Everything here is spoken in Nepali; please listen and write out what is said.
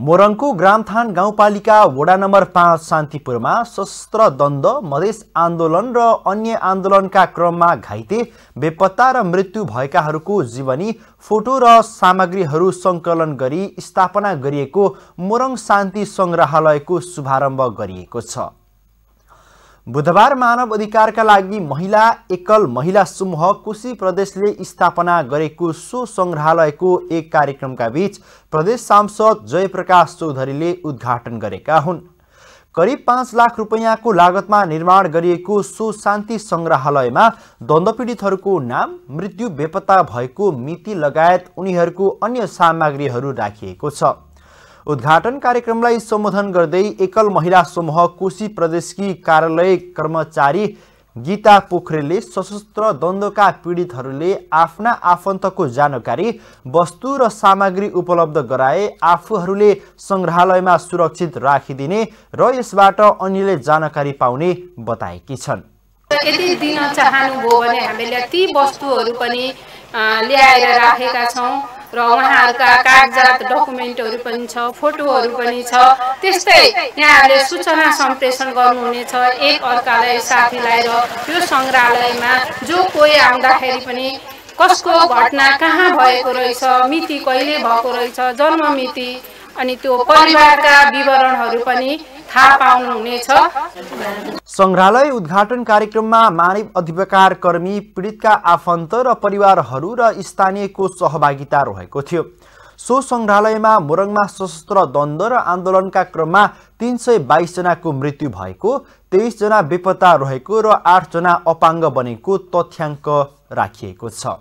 मोरङको ग्रामथान गाउँपालिका वडा नम्बर पाँच शान्तिपुरमा शस्त्र द्वन्द मधेस आन्दोलन र अन्य आन्दोलनका क्रममा घाइते बेपत्ता र मृत्यु भएकाहरूको जीवनी फोटो र सामग्रीहरू सङ्कलन गरी स्थापना गरिएको मोरङ शान्ति सङ्ग्रहालयको शुभारम्भ गरिएको छ बुधबार मानव अधिकारका लागि महिला एकल महिला समूह कोशी प्रदेशले स्थापना गरेको सो सङ्ग्रहालयको एक कार्यक्रमका बीच प्रदेश सांसद जयप्रकाश चौधरीले उद्घाटन गरेका हुन् करिब पाँच लाख रुपियाँको लागतमा निर्माण गरिएको सो शान्ति सङ्ग्रहालयमा द्वन्द्वपीडितहरूको नाम मृत्यु बेपत्ता भएको मिति लगायत उनीहरूको अन्य सामग्रीहरू राखिएको छ उद्घाटन कार्यक्रमलाई सम्बोधन गर्दै एकल महिला समूह कोशी प्रदेशकी कार्यालय कर्मचारी गीता पोखरेलले सशस्त्र द्वन्द्वका पीडितहरूले आफ्ना आफन्तको जानकारी वस्तु र सामग्री उपलब्ध गराए आफूहरूले सङ्ग्रहालयमा सुरक्षित राखिदिने र यसबाट अन्यले जानकारी पाउने बताएकी छन् यदि दिन चाहनुभयो भने हामीले ती वस्तुहरू पनि ल्याएर राखेका छौँ र उहाँहरूका कागजात डकुमेन्टहरू पनि छ फोटोहरू पनि छ त्यस्तै यहाँहरूले सूचना सम्प्रेषण गर्नुहुनेछ एक अर्कालाई साथीलाई र यो सङ्ग्रहालयमा जो कोही आउँदाखेरि पनि कसको घटना कहाँ भएको रहेछ मिति कहिले भएको रहेछ जन्म मिति अनि त्यो परिवारका विवरणहरू पनि थाहा पाउनुहुनेछ सङ्ग्रहालय उद्घाटन कार्यक्रममा मानव अधिकार कर्मी पीडितका आफन्त र परिवारहरू र स्थानीयको सहभागिता रहेको थियो सो सङ्ग्रहालयमा मोरङमा सशस्त्र द्वन्द र आन्दोलनका क्रममा तिन सय बाइसजनाको मृत्यु भएको तेइसजना बेपत्ता रहेको र आठजना अपाङ्ग बनेको तथ्याङ्क राखिएको छ